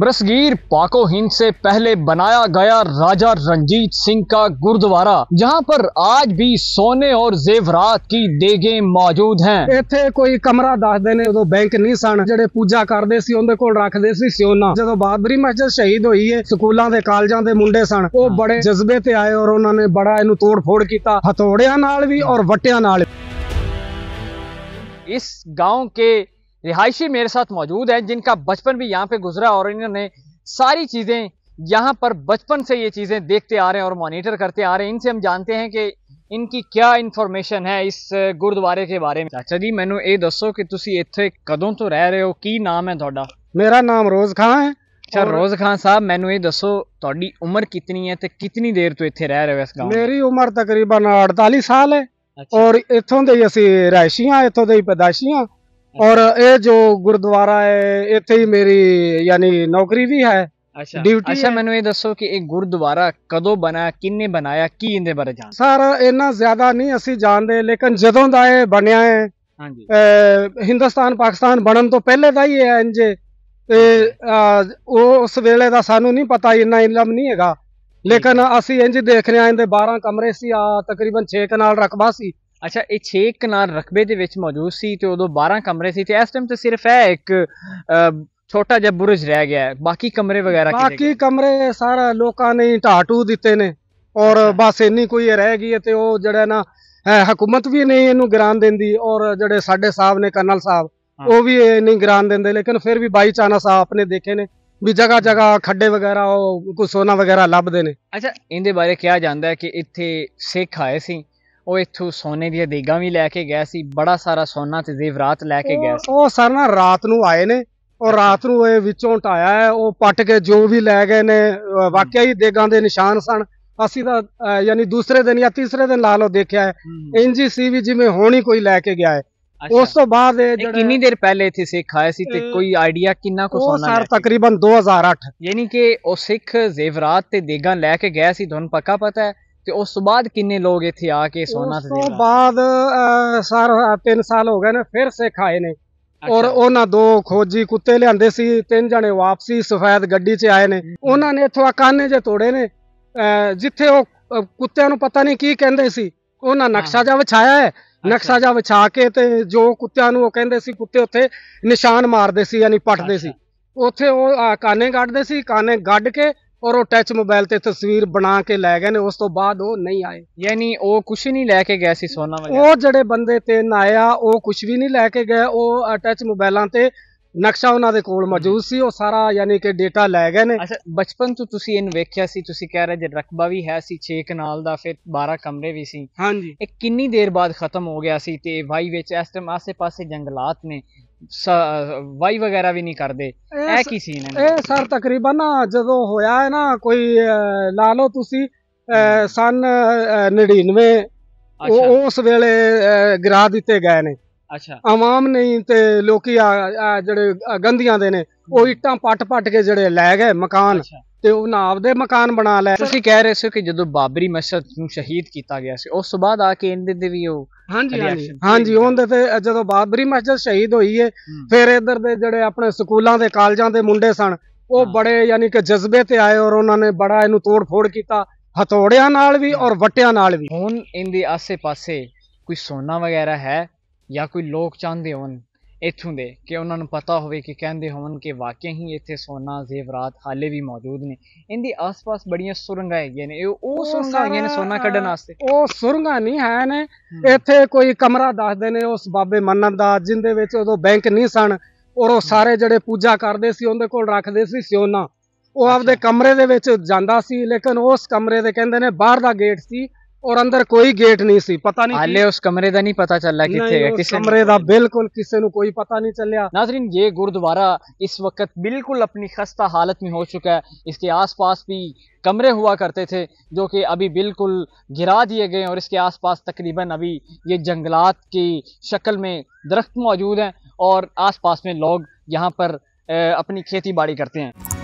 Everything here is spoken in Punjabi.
برسگیر ہند سے پہلے بنایا گیا راجہ رنجیت سنگھ کا گردوارہ جہاں پر آج بھی سونے اور زیورات کی دیگیں موجود ہیں ایتھے کوئی کمرہ دینے جدو بینک نہیں سن جڑے پوجا سی رکھ دے سی سونا جدو بہادری مسجد شہید ہوئی ہے اسکولوں کے کالجوں دے منڈے سن وہ ہاں۔ بڑے جذبے تے آئے اور انہوں نے بڑا یہ توڑ پھوڑ کیتا کیا نال بھی اور وٹیاں نال اس گاؤں کے رہائشی میرے ساتھ موجود ہیں جن کا بچپن بھی یہاں پہ گزرا اور انہوں نے ساری چیزیں یہاں پر بچپن سے یہ چیزیں دیکھتے آ رہے ہیں اور مانیٹر کرتے آ رہے ہیں ان سے ہم جانتے ہیں کہ ان کی کیا انفارمیشن ہے اس گرودوارے کے بارے میں چاچا جی مجھے یہ دسو کہ تیسرے کدوں تو رہ رہے ہو کی نام ہے تھوڑا میرا نام روز خان ہے اچھا روز خان صاحب مجھے یہ دسو تاری عمر کتنی ہے تو کتنی دیر تو اتنے رہ رہے ہو میری عمر تقریباً اڑتالیس سال ہے اچھا۔ اور اتوں کے رہائشی ہاں اتوں کے ہی پیدائشی ہاں ਔਰ ਇਹ ਜੋ ਗੁਰਦੁਆਰਾ ਹੈ ਇੱਥੇ ਹੀ ਮੇਰੀ ਯਾਨੀ ਨੌਕਰੀ ਵੀ ਹੈ ਅੱਛਾ ਡਿਊਟੀ ਅੱਛਾ ਮੈਨੂੰ ਇਹ ਦੱਸੋ ਕਿ ਇਹ ਗੁਰਦੁਆਰਾ ਕਦੋਂ ਬਣਾ ਕਿੰਨੇ ਬਣਾਇਆ ਕੀ ਇਹਦੇ ਬਾਰੇ ਜਾਣ ਸਰ ਇੰਨਾ ਜ਼ਿਆਦਾ ਨਹੀਂ ਅਸੀਂ ਜਾਣਦੇ ਲੇਕਿਨ ਜਦੋਂ ਦਾ ਇਹ ਬਣਿਆ ਹੈ ਹਾਂਜੀ ਹਿੰਦੁਸਤਾਨ ਪਾਕਿਸਤਾਨ ਬਣਨ ਤੋਂ ਪਹਿਲੇ ਦਾ ਹੀ ਹੈ ਇੰਜ ਤੇ ਉਹ ਉਸ ਵੇਲੇ ਦਾ ਸਾਨੂੰ ਨਹੀਂ ਪਤਾ ਇੰਨਾ ਇਲਮ ਨਹੀਂ ਹੈਗਾ ਲੇਕਿਨ ਅਸੀਂ ਇੰਜ ਦੇਖ ਰਹੇ ਆਂ ਇਹਦੇ 12 ਕਮਰੇ ਸੀ ਆ ਤਕਰੀਬਨ 6 ਕਨਾਲ ਰਕਬਾ ਸੀ ਅੱਛਾ ਇਹ 6 ਕਨਾਲ ਰਕਬੇ ਦੇ ਵਿੱਚ ਮੌਜੂਦ ਸੀ ਤੇ ਉਦੋਂ 12 ਕਮਰੇ ਸੀ ਤੇ ਇਸ ਟਾਈਮ ਤੇ ਸਿਰਫ ਇਹ ਇੱਕ ਛੋਟਾ ਜਿਹਾ ਬੁਰਜ ਰਹਿ ਗਿਆ ਹੈ ਬਾਕੀ ਕਮਰੇ ਵਗੈਰਾ ਕਿਤੇ ਬਾਕੀ ਕਮਰੇ ਸਾਰਾ ਲੋਕਾਂ ਨੇ ਢਾਟੂ ਦਿੱਤੇ ਨੇ ਔਰ ਬਸ ਇੰਨੀ ਕੋਈ ਰਹਿ ਗਈ ਤੇ ਉਹ ਜਿਹੜਾ ਨਾ ਹਕੂਮਤ ਵੀ ਨਹੀਂ ਇਹਨੂੰ ਗ੍ਰਾਂਟ ਦਿੰਦੀ ਔਰ ਜਿਹੜੇ ਸਾਡੇ ਸਾਹਿਬ ਨੇ ਕਰਨਲ ਸਾਹਿਬ ਉਹ ਵੀ ਇਹ ਨਹੀਂ ਗ੍ਰਾਂਟ ਦਿੰਦੇ ਲੇਕਿਨ ਫਿਰ ਵੀ ਬਾਈ ਚਾਨਾ ਸਾਹਿਬ ਆਪਣੇ ਦੇਖੇ ਨੇ ਵੀ ਜਗਾ ਜਗਾ ਖੱਡੇ ਵਗੈਰਾ ਉਹ ਕੋ ਸੋਨਾ ਵਗੈਰਾ ਲੱਭਦੇ ਨੇ ਅੱਛਾ ਇਹਦੇ ਬਾਰੇ ਕਿਹਾ ਜਾਂਦਾ ਹੈ ਕਿ ਇੱਥੇ ਸਿੱਖ ਆਏ ਸੀ ਉਹ ਇੱਥੋਂ ਸੋਨੇ ਦੀਆਂ ਦੇਗਾਂ ਵੀ ਲੈ ਕੇ ਗਏ ਸੀ ਬੜਾ ਸਾਰਾ ਸੋਨਾ ਤੇ ਜ਼ੇਵਰਾਤ ਲੈ ਕੇ ਗਏ ਸੀ ਉਹ ਸਰ ਨਾ ਰਾਤ ਨੂੰ ਆਏ ਨੇ ਔਰ ਰਾਤ ਨੂੰ ਇਹ ਵਿੱਚੋਂ ਟਾਇਆ ਹੈ ਉਹ ਪੱਟ ਕੇ ਜੋ ਵੀ ਲੈ ਗਏ ਨੇ ਵਾਕਿਆ ਹੀ ਦੇਗਾਂ ਦੇ ਨਿਸ਼ਾਨ ਸਨ ਅਸੀਂ ਤਾਂ ਯਾਨੀ ਦੂਸਰੇ ਦਿਨ ਜਾਂ ਤੀਸਰੇ ਦਿਨ ਲਾ ਲੋ ਦੇਖਿਆ ਹੈ ਇੰਜੀ ਸੀ ਵੀ ਜਿਵੇਂ ਹੋਣੀ ਕੋਈ ਲੈ ਕੇ ਗਿਆ ਹੈ ਉਸ ਤੋਂ ਬਾਅਦ ਇਹ ਜਿਹੜਾ ਕਿੰਨੀ ਦੇਰ ਪਹਿਲੇ ਇੱਥੇ ਸਿੱਖ ਆਏ ਸੀ ਤੇ ਕੋਈ ਆਈਡੀਆ ਕਿੰਨਾ ਕੁ ਸੋਨਾ ਉਹ ਸਰ ਤਕਰੀਬਨ 2008 ਯਾਨੀ ਕਿ ਉਹ ਸਿੱਖ ਜ਼ੇਵਰਾਤ ਤੇ ਦੇਗਾਂ ਲੈ ਕੇ ਗਏ ਸੀ ਤੁਹਾਨੂੰ ਪੱਕਾ ਪਤਾ ਹੈ ਤੇ ਉਸ ਤੋਂ ਬਾਅਦ ਕਿੰਨੇ ਲੋਕ ਇੱਥੇ ਆ ਕੇ ਸੋਨਾ ਤੇ ਉਸ ਤੋਂ ਬਾਅਦ ਸਰ 3 ਸਾਲ ਹੋ ਗਏ ਨੇ ਫਿਰ ਸਿੱਖ ਆਏ ਨੇ ਔਰ ਉਹਨਾਂ ਦੋ ਖੋਜੀ ਕੁੱਤੇ ਲਿਆਂਦੇ ਸੀ ਤਿੰਨ ਜਣੇ ਵਾਪਸੀ ਸਫੈਦ ਗੱਡੀ 'ਚ ਆਏ ਨੇ ਉਹਨਾਂ ਨੇ ਇੱਥੋਂ ਆਕਾਨੇ ਜੇ ਤੋੜੇ ਨੇ ਜਿੱਥੇ ਉਹ ਕੁੱਤਿਆਂ ਨੂੰ ਪਤਾ ਨਹੀਂ ਕੀ ਕਹਿੰਦੇ ਸੀ ਉਹਨਾਂ ਨਕਸ਼ਾ ਜਾ ਵਿਛਾਇਆ ਹੈ ਨਕਸ਼ਾ ਜਾ ਵਿਛਾ ਕੇ ਤੇ ਜੋ ਕੁੱਤਿਆਂ ਨੂੰ ਉਹ ਕਹਿੰਦੇ ਸੀ ਕੁੱਤੇ ਉੱਥੇ ਨਿਸ਼ਾਨ ਮਾਰਦੇ ਸੀ ਯਾਨੀ ਪੱਟਦੇ ਸੀ ਉੱਥੇ ਉਹ ਕਾਨੇ ਗੱਡਦੇ ਸੀ ਕਾਨੇ ਗੱਡ ਕੇ ਔਰ ਉਹ ਟੱਚ ਮੋਬਾਈਲ ਤੇ ਤਸਵੀਰ ਬਣਾ ਕੇ ਲੈ ਗਏ ਨੇ ਉਸ ਤੋਂ ਬਾਅਦ ਉਹ ਨਹੀਂ ਆਏ ਯਾਨੀ ਉਹ ਕੁਝ ਨਹੀਂ ਲੈ ਕੇ ਗਏ ਸੀ ਸੋਨਾ ਵਗੈਰਾ ਉਹ ਜਿਹੜੇ ਬੰਦੇ ਤੇ ਆਇਆ ਉਹ ਕੁਝ ਵੀ ਨਹੀਂ ਲੈ ਕੇ ਗਏ ਉਹ ਟੱਚ ਮੋਬਾਈਲਾਂ ਤੇ ਨਕਸ਼ਾ ਉਹਨਾਂ ਦੇ ਕੋਲ ਮੌਜੂਦ ਸੀ ਉਹ ਸਾਰਾ ਯਾਨੀ ਕਿ ਡਾਟਾ ਲੈ ਗਏ ਨੇ ਅੱਛਾ ਬਚਪਨ ਤੋਂ ਤੁਸੀਂ ਇਹਨ ਵੇਖਿਆ ਸੀ ਤੁਸੀਂ ਕਹਿ ਰਹੇ ਜੇ ਰਕਬਾ ਵੀ ਹੈ ਸੀ 6 ਕਨਾਲ ਦਾ ਫਿਰ 12 ਕਮਰੇ ਵੀ ਸੀ ਹਾਂਜੀ ਇਹ ਕਿੰਨੀ ਦੇਰ ਬਾਅਦ ਖਤਮ ਹੋ ਗਿਆ ਸੀ ਤੇ ਵਾਈ ਵਿੱਚ ਇਸ ਟਾਈਮ ਆਸੇ-ਪਾਸੇ ਜੰਗਲਾਤ ਨੇ ਵਾਈ ਵਗੈਰਾ ਵੀ ਨਹੀਂ ਕਰਦੇ ਇਹ ਕੀ ਸੀਨ ਹੈ ਇਹ ਸਰ ਤਕਰੀਬਨ ਜਦੋਂ ਹੋਇਆ ਹੈ ਨਾ ਕੋਈ ਲਾ ਲਓ ਤੁਸੀਂ ਸਨ 99 ਉਸ ਵੇਲੇ ਗਰਾ ਦਿੱਤੇ ਗਏ ਨੇ ਅੱਛਾ ਆਵਾਮ ਨਹੀਂ ਤੇ ਲੋਕੀ ਜਿਹੜੇ ਗੰਦੀਆਂ ਦੇ ਨੇ ਉਹ ਇੱਟਾਂ ਪੱਟ-ਪੱਟ ਕੇ ਜਿਹੜੇ ਲੈ ਗਏ ਮਕਾਨ ਤੇ ਨਾ ਆਪਦੇ ਮਕਾਨ ਬਣਾ ਲੈ ਤੁਸੀਂ ਕਹਿ ਰਹੇ ਸੀ ਕਿ ਜਦੋਂ ਬਾਬਰੀ ਮਸਜਿਦ ਨੂੰ ਸ਼ਹੀਦ ਕੀਤਾ ਗਿਆ ਸੀ ਉਸ ਤੋਂ ਬਾਅਦ ਆ ਕੇ ਇਹਦੇ ਦੇ ਵੀ ਉਹ ਹਾਂਜੀ ਹਾਂਜੀ ਹਾਂਜੀ ਉਹਦੇ ਤੇ ਜਦੋਂ ਬਾਬਰੀ ਮਸਜਿਦ ਸ਼ਹੀਦ ਹੋਈ ਏ ਫਿਰ ਇਧਰ ਦੇ ਜਿਹੜੇ ਆਪਣੇ ਸਕੂਲਾਂ ਦੇ ਕਾਲਜਾਂ ਦੇ ਮੁੰਡੇ ਸਨ ਉਹ ਬੜੇ ਯਾਨੀ ਕਿ ਜਜ਼ਬੇ ਤੇ ਆਏ ਔਰ ਉਹਨਾਂ ਨੇ ਬੜਾ ਇਹਨੂੰ ਤੋੜ-ਫੋੜ ਕੀਤਾ ਹਥੋੜਿਆਂ ਨਾਲ ਵੀ ਔਰ ਵਟਿਆਂ ਨਾਲ ਵੀ ਹੁਣ ਇਹਦੇ ਆਸੇ-ਪਾਸੇ ਕੋਈ ਸੋਨਾ ਵਗੈਰਾ ਹੈ ਜਾਂ ਕੋਈ ਲੋਕ ਚਾਹੁੰਦੇ ਹੋਣ ਇੱਥੋਂ ਦੇ ਕਿ ਉਹਨਾਂ ਨੂੰ ਪਤਾ ਹੋਵੇ ਕਿ ਕਹਿੰਦੇ ਹੋਣ ਕਿ ਵਾਕਿਆ ਹੀ ਇੱਥੇ ਸੋਨਾ ਜ਼ੇਵਰਾਤ ਹਾਲੇ ਵੀ ਮੌਜੂਦ ਨੇ ਇਹਦੇ ਆਸ-ਪਾਸ ਬੜੀਆਂ ਸੁਰੰਗਾਂ ਹੈਗੀਆਂ ਨੇ ਇਹ ਉਹ ਸੁਰੰਗਾਂ ਹੈਗੀਆਂ ਨੇ ਸੋਨਾ ਕੱਢਣ ਵਾਸਤੇ ਉਹ ਸੁਰੰਗਾਂ ਨਹੀਂ ਹੈ ਨੇ ਇੱਥੇ ਕੋਈ ਕਮਰਾ ਦੱਸਦੇ ਨੇ ਉਸ ਬਾਬੇ ਮੰਨਨ ਦਾ ਜਿੰਦੇ ਵਿੱਚ ਉਦੋਂ ਬੈਂਕ ਨਹੀਂ ਸਨ ਔਰ ਉਹ ਸਾਰੇ ਜਿਹੜੇ ਪੂਜਾ ਕਰਦੇ ਸੀ ਉਹਦੇ ਕੋਲ ਰੱਖਦੇ ਸੀ ਸੋਨਾ ਉਹ ਆਪਦੇ ਕਮਰੇ ਦੇ ਵਿੱਚ ਜਾਂਦਾ ਸੀ ਲੇਕਿਨ ਉਸ ਕਮਰੇ ਦੇ ਕਹਿੰਦੇ ਨੇ ਬਾਹਰ ਦਾ ਗੇਟ ਸੀ اور اندر کوئی گیٹ نہیں سی پتا نہیں پہلے اس کمرے دا نہیں پتا چل رہا ہے بالکل کسی پتا نہیں چلیا ناظرین یہ گردوارہ اس وقت بالکل اپنی خستہ حالت میں ہو چکا ہے اس کے آس پاس بھی کمرے ہوا کرتے تھے جو کہ ابھی بالکل گرا دیے گئے ہیں اور اس کے آس پاس تقریباً ابھی یہ جنگلات کی شکل میں درخت موجود ہیں اور آس پاس میں لوگ یہاں پر اپنی کھیتی باڑی کرتے ہیں